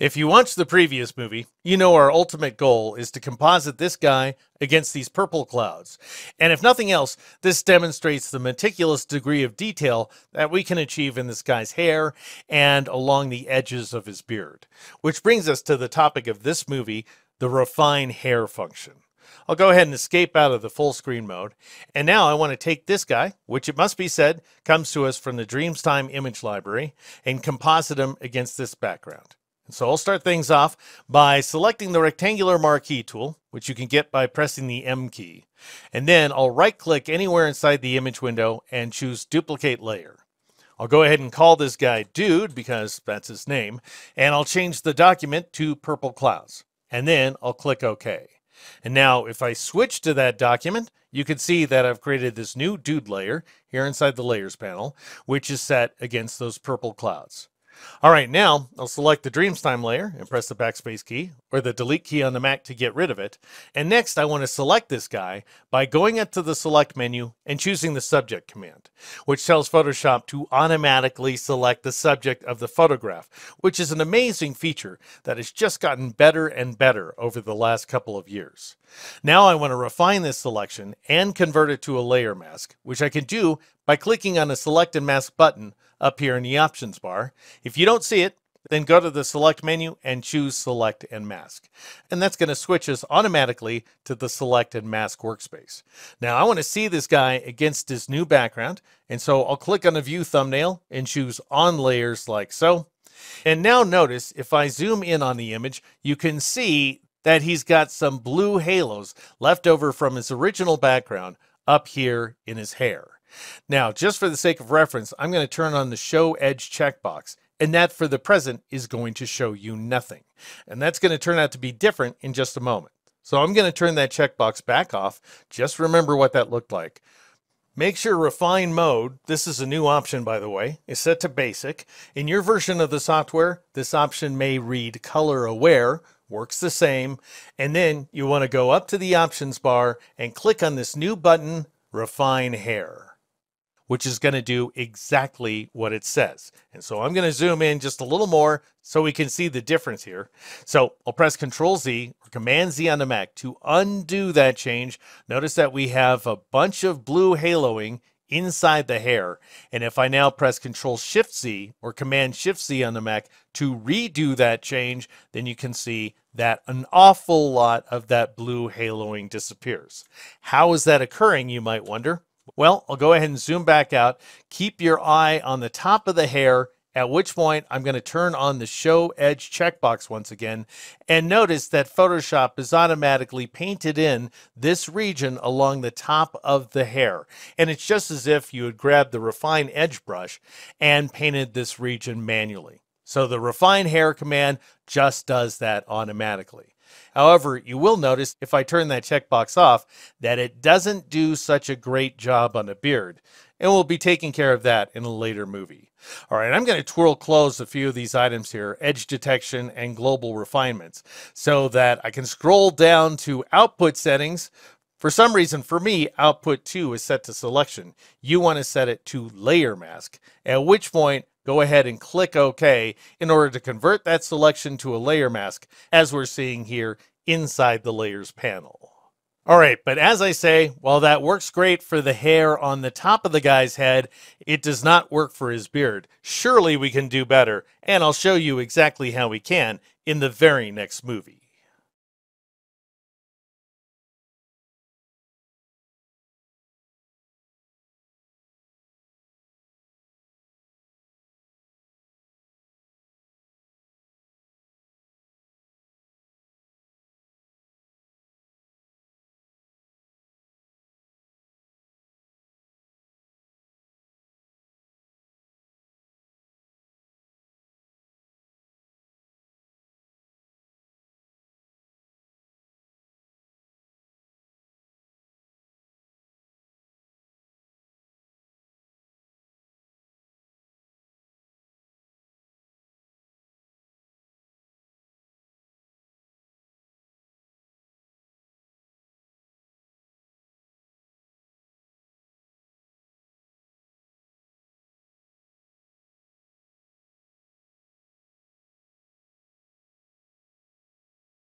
If you watched the previous movie, you know our ultimate goal is to composite this guy against these purple clouds. And if nothing else, this demonstrates the meticulous degree of detail that we can achieve in this guy's hair and along the edges of his beard. Which brings us to the topic of this movie, the refine hair function. I'll go ahead and escape out of the full screen mode. And now I want to take this guy, which it must be said comes to us from the Dreamstime image library, and composite him against this background. So I'll start things off by selecting the rectangular marquee tool, which you can get by pressing the M key. And then I'll right click anywhere inside the image window and choose duplicate layer. I'll go ahead and call this guy Dude because that's his name, and I'll change the document to Purple Clouds. And then I'll click OK. And now if I switch to that document, you can see that I've created this new Dude layer here inside the Layers panel, which is set against those purple clouds. All right, now I'll select the Dreamstime layer and press the backspace key or the delete key on the Mac to get rid of it. And next I want to select this guy by going up to the select menu and choosing the subject command, which tells Photoshop to automatically select the subject of the photograph, which is an amazing feature that has just gotten better and better over the last couple of years. Now I want to refine this selection and convert it to a layer mask, which I can do by clicking on the Select and Mask button up here in the options bar. If you don't see it, then go to the Select menu and choose Select and Mask. And that's going to switch us automatically to the Select and Mask workspace. Now I want to see this guy against his new background, and so I'll click on the View thumbnail and choose On Layers like so. And now notice if I zoom in on the image, you can see that he's got some blue halos left over from his original background up here in his hair. Now, just for the sake of reference, I'm going to turn on the Show Edge checkbox, and that for the present is going to show you nothing. And that's going to turn out to be different in just a moment. So I'm going to turn that checkbox back off. Just remember what that looked like. Make sure Refine Mode, this is a new option by the way, is set to Basic. In your version of the software, this option may read Color Aware, works the same, and then you want to go up to the Options bar and click on this new button, Refine Hair which is going to do exactly what it says. And so I'm going to zoom in just a little more so we can see the difference here. So I'll press Control Z or Command Z on the Mac to undo that change. Notice that we have a bunch of blue haloing inside the hair. And if I now press Control Shift Z or Command Shift Z on the Mac to redo that change, then you can see that an awful lot of that blue haloing disappears. How is that occurring, you might wonder? Well, I'll go ahead and zoom back out. Keep your eye on the top of the hair, at which point I'm going to turn on the Show Edge checkbox once again. And notice that Photoshop has automatically painted in this region along the top of the hair. And it's just as if you had grabbed the Refine Edge brush and painted this region manually. So the Refine Hair command just does that automatically. However, you will notice if I turn that checkbox off that it doesn't do such a great job on a beard. And we'll be taking care of that in a later movie. All right, I'm going to twirl close a few of these items here, edge detection and global refinements, so that I can scroll down to output settings. For some reason, for me, output 2 is set to selection. You want to set it to layer mask, at which point go ahead and click OK in order to convert that selection to a layer mask, as we're seeing here inside the layers panel. All right, but as I say, while that works great for the hair on the top of the guy's head, it does not work for his beard. Surely we can do better, and I'll show you exactly how we can in the very next movie.